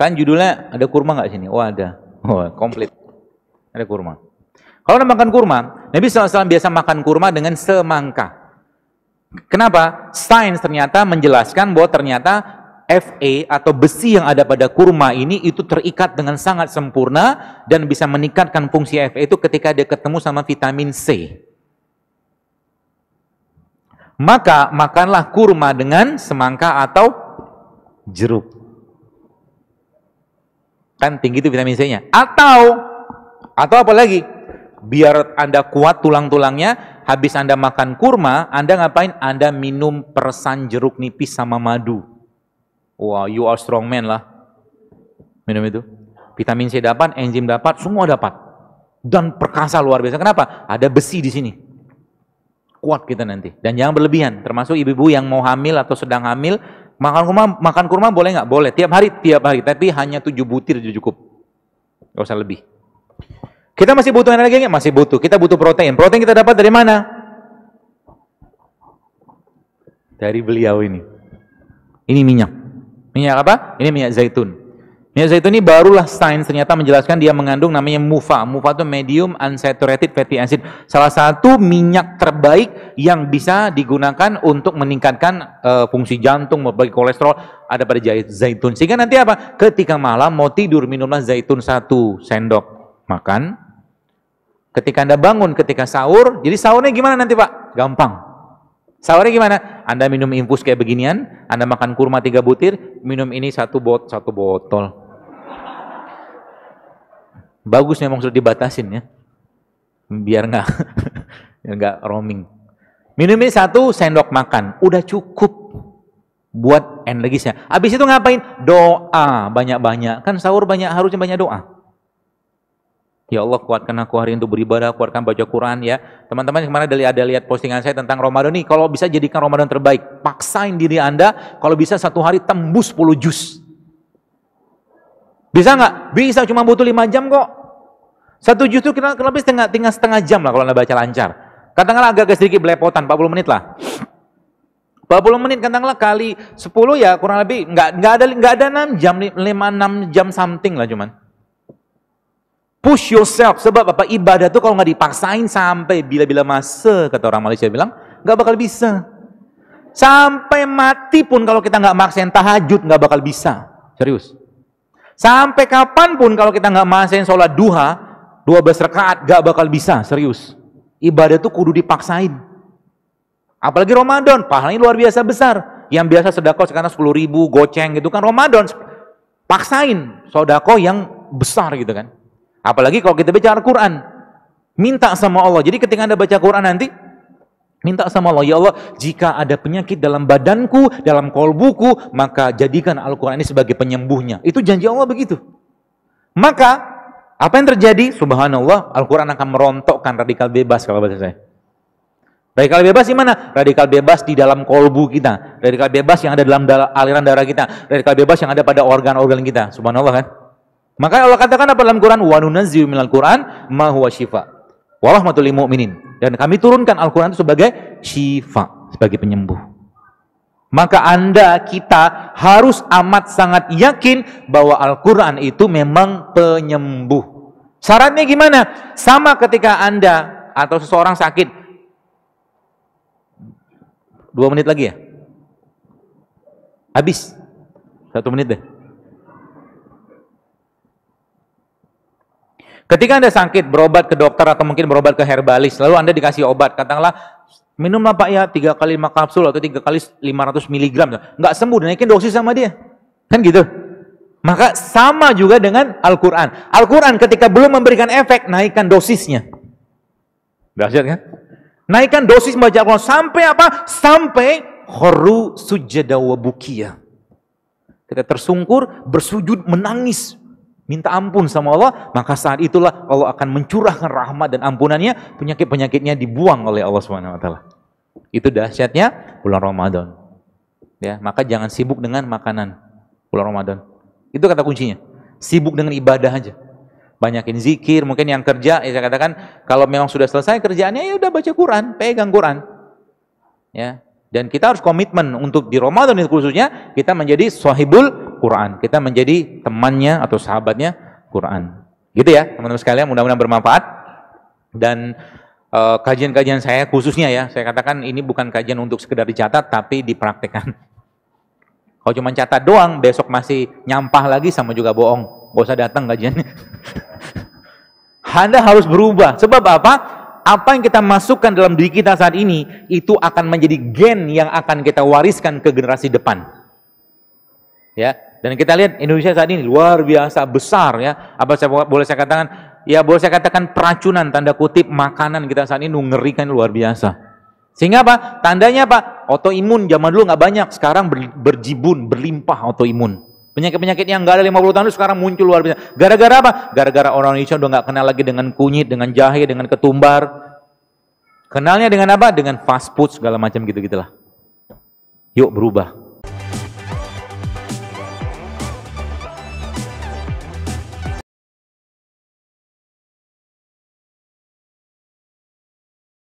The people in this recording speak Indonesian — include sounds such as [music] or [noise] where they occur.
Kan judulnya ada kurma nggak sini? Oh ada. Oh komplit. Ada kurma. Kalau anda makan kurma, Nabi SAW biasa makan kurma dengan semangka. Kenapa? Sains ternyata menjelaskan bahwa ternyata FA atau besi yang ada pada kurma ini itu terikat dengan sangat sempurna dan bisa meningkatkan fungsi FA itu ketika dia ketemu sama vitamin C. Maka makanlah kurma dengan semangka atau jeruk. Kan tinggi itu vitamin C-nya. Atau atau apa lagi? Biar Anda kuat tulang-tulangnya, habis Anda makan kurma, Anda ngapain? Anda minum persan jeruk nipis sama madu. Wah, wow, you are strong man lah. Minum itu. Vitamin C dapat, enzim dapat, semua dapat. Dan perkasa luar biasa. Kenapa? Ada besi di sini kuat kita nanti dan jangan berlebihan termasuk ibu-ibu yang mau hamil atau sedang hamil Makan kurma, makan kurma boleh nggak? Boleh. Tiap hari, tiap hari. Tapi hanya tujuh butir sudah cukup. Gak usah lebih. Kita masih butuh energi nggak? Masih butuh. Kita butuh protein. Protein kita dapat dari mana? Dari beliau ini. Ini minyak. Minyak apa? Ini minyak zaitun. Minyak zaitun ini barulah sains ternyata menjelaskan dia mengandung namanya MUFA. MUFA itu medium unsaturated fatty acid. Salah satu minyak terbaik yang bisa digunakan untuk meningkatkan uh, fungsi jantung, bagi kolesterol, ada pada jahit zaitun. Sehingga nanti apa? Ketika malam mau tidur minumlah zaitun satu sendok makan. Ketika Anda bangun, ketika sahur, jadi sahurnya gimana nanti Pak? Gampang Sahurnya gimana? Anda minum infus kayak beginian, Anda makan kurma tiga butir, minum ini satu bot satu botol. Bagus memang maksud dibatasin ya, biar nggak [laughs] nggak roaming. Minum ini satu sendok makan, udah cukup buat energisnya. Abis itu ngapain? Doa banyak-banyak. Kan sahur banyak harusnya banyak doa. Ya Allah kuatkan aku hari ini untuk beribadah, kuatkan baca Quran ya. Teman-teman kemarin ada, ada lihat postingan saya tentang Ramadan nih, kalau bisa jadikan Ramadan terbaik. Paksain diri Anda, kalau bisa satu hari tembus 10 juz. Bisa nggak? Bisa, cuma butuh 5 jam kok. Satu juz itu kira lebih setengah, setengah, setengah jam lah kalau Anda baca lancar. Katakanlah agak sedikit belepotan, 40 menit lah. 40 menit katakanlah kali 10 ya kurang lebih nggak nggak ada nggak ada 6 jam 5 6 jam something lah cuman. Push yourself. Sebab apa? Ibadah tuh kalau nggak dipaksain sampai bila-bila masa, kata orang Malaysia bilang, nggak bakal bisa. Sampai mati pun kalau kita nggak maksain tahajud nggak bakal bisa. Serius. Sampai kapanpun kalau kita nggak maksain sholat duha, 12 rakaat nggak bakal bisa. Serius. Ibadah tuh kudu dipaksain. Apalagi Ramadan, pahalanya luar biasa besar. Yang biasa sedekah sekarang 10 ribu, goceng gitu kan. Ramadan, paksain sodako yang besar gitu kan. Apalagi kalau kita baca Al-Quran. Minta sama Allah. Jadi ketika Anda baca Quran nanti, minta sama Allah. Ya Allah, jika ada penyakit dalam badanku, dalam kolbuku, maka jadikan Al-Quran ini sebagai penyembuhnya. Itu janji Allah begitu. Maka, apa yang terjadi? Subhanallah, Al-Quran akan merontokkan radikal bebas kalau bahasa saya. Radikal bebas di mana? Radikal bebas di dalam kolbu kita. Radikal bebas yang ada dalam aliran darah kita. Radikal bebas yang ada pada organ-organ kita. Subhanallah kan? Maka Allah katakan apa dalam Quran? Wa nunazzilu minal Quran ma huwa syifa wa rahmatul lil mu'minin. Dan kami turunkan Al-Qur'an itu sebagai syifa, sebagai penyembuh. Maka Anda kita harus amat sangat yakin bahwa Al-Qur'an itu memang penyembuh. Syaratnya gimana? Sama ketika Anda atau seseorang sakit. Dua menit lagi ya? Habis. Satu menit deh. Ketika Anda sakit, berobat ke dokter atau mungkin berobat ke herbalis, lalu Anda dikasih obat, katakanlah minumlah Pak ya tiga kali 5 kapsul atau tiga kali 500 miligram nggak sembuh, naikin dosis sama dia. Kan gitu. Maka sama juga dengan Al-Quran. Al-Quran ketika belum memberikan efek, naikkan dosisnya. Dahsyat kan? Naikkan dosis baca Al-Quran sampai apa? Sampai khuru sujada wa bukia. Kita tersungkur, bersujud, menangis, minta ampun sama Allah, maka saat itulah Allah akan mencurahkan rahmat dan ampunannya, penyakit-penyakitnya dibuang oleh Allah Subhanahu wa taala. Itu dahsyatnya bulan Ramadan. Ya, maka jangan sibuk dengan makanan bulan Ramadan. Itu kata kuncinya. Sibuk dengan ibadah aja. Banyakin zikir, mungkin yang kerja ya saya katakan kalau memang sudah selesai kerjaannya ya udah baca Quran, pegang Quran. Ya. Dan kita harus komitmen untuk di Ramadan itu khususnya kita menjadi sahibul Quran. Kita menjadi temannya atau sahabatnya Quran. Gitu ya, teman-teman sekalian, mudah-mudahan bermanfaat. Dan eh, kajian-kajian uh, saya khususnya ya, saya katakan ini bukan kajian untuk sekedar dicatat, tapi dipraktekkan. Kalau cuma catat doang, besok masih nyampah lagi sama juga bohong. Gak usah datang kajiannya. [laughs] Anda harus berubah. Sebab apa? Apa yang kita masukkan dalam diri kita saat ini, itu akan menjadi gen yang akan kita wariskan ke generasi depan. Ya, dan kita lihat Indonesia saat ini luar biasa besar ya. Apa saya boleh saya katakan? Ya boleh saya katakan peracunan tanda kutip makanan kita saat ini mengerikan luar biasa. Sehingga apa? Tandanya apa? Autoimun zaman dulu nggak banyak, sekarang ber, berjibun, berlimpah autoimun. Penyakit-penyakit yang nggak ada 50 tahun itu sekarang muncul luar biasa. Gara-gara apa? Gara-gara orang Indonesia udah nggak kenal lagi dengan kunyit, dengan jahe, dengan ketumbar. Kenalnya dengan apa? Dengan fast food segala macam gitu-gitulah. Yuk berubah.